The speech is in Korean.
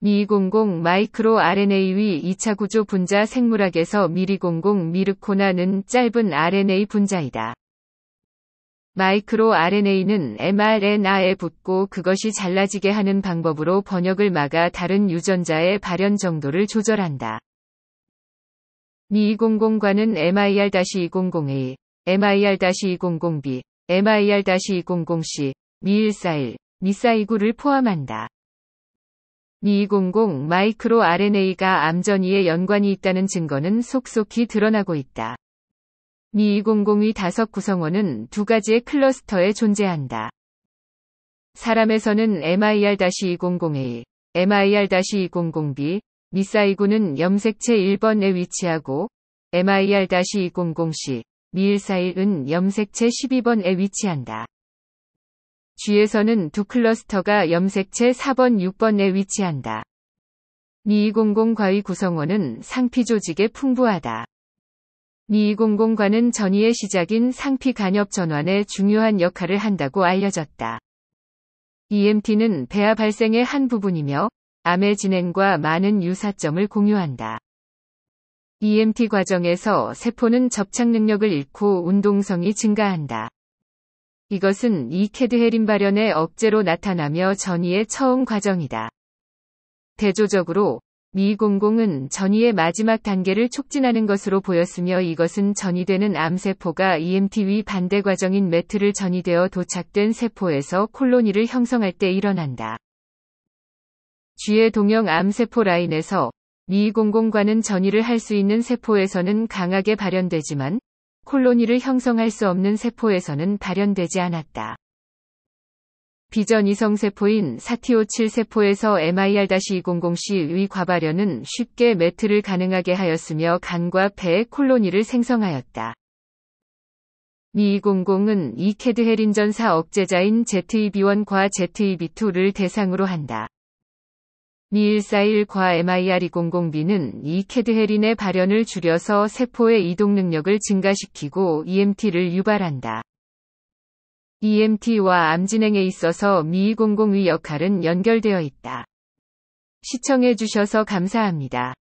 미200 마이크로 RNA위 2차 구조 분자 생물학에서 미리00 미르코나는 짧은 RNA 분자이다. 마이크로 RNA는 mRNA에 붙고 그것이 잘라지게 하는 방법으로 번역을 막아 다른 유전자의 발현 정도를 조절한다. 미200과는 MIR-200A, MIR-200B, MIR-200C, 미141, 미사이구를 포함한다. 220 0 마이크로 RNA가 암전이에 연관이 있다는 증거는 속속히 드러나고 있다. 2 2 0 0의 다섯 구성원은 두 가지의 클러스터에 존재한다. 사람에서는 MIR-200A, MIR-200B, 미사이군는 염색체 1번에 위치하고 MIR-200C, 미일사일은 염색체 12번에 위치한다. G에서는 두 클러스터가 염색체 4번, 6번에 위치한다. 미200과의 구성원은 상피 조직에 풍부하다. 미200과는 전이의 시작인 상피 간엽 전환에 중요한 역할을 한다고 알려졌다. EMT는 배아 발생의 한 부분이며 암의 진행과 많은 유사점을 공유한다. EMT 과정에서 세포는 접착 능력을 잃고 운동성이 증가한다. 이것은 이캐드헤린 발현의 억제로 나타나며 전이의 처음 과정이다. 대조적으로 미공공은 전이의 마지막 단계를 촉진하는 것으로 보였으며 이것은 전이되는 암세포가 EMT위 반대 과정인 매트를 전이되어 도착된 세포에서 콜로니를 형성할 때 일어난다. 쥐의 동형 암세포 라인에서 미공공과는 전이를 할 수 있는 세포에서는 강하게 발현되지만 콜로니를 형성할 수 없는 세포에서는 발현되지 않았다. 비전 이성 세포인 사티오7 세포에서 m i r 2 0 0 c 의 과발현은 쉽게 매트를 가능하게 하였으며 간과 폐의 콜로니를 생성하였다. 미200은 이캐드헤린전사 억제자인 ZEB1과 ZEB2를 대상으로 한다. 미일사일 과 MIR200B는 이 캐드헤린의 발현을 줄여서 세포의 이동 능력을 증가시키고 EMT를 유발한다. EMT와 암 진행에 있어서 미200의 역할은 연결되어 있다. 시청해주셔서 감사합니다.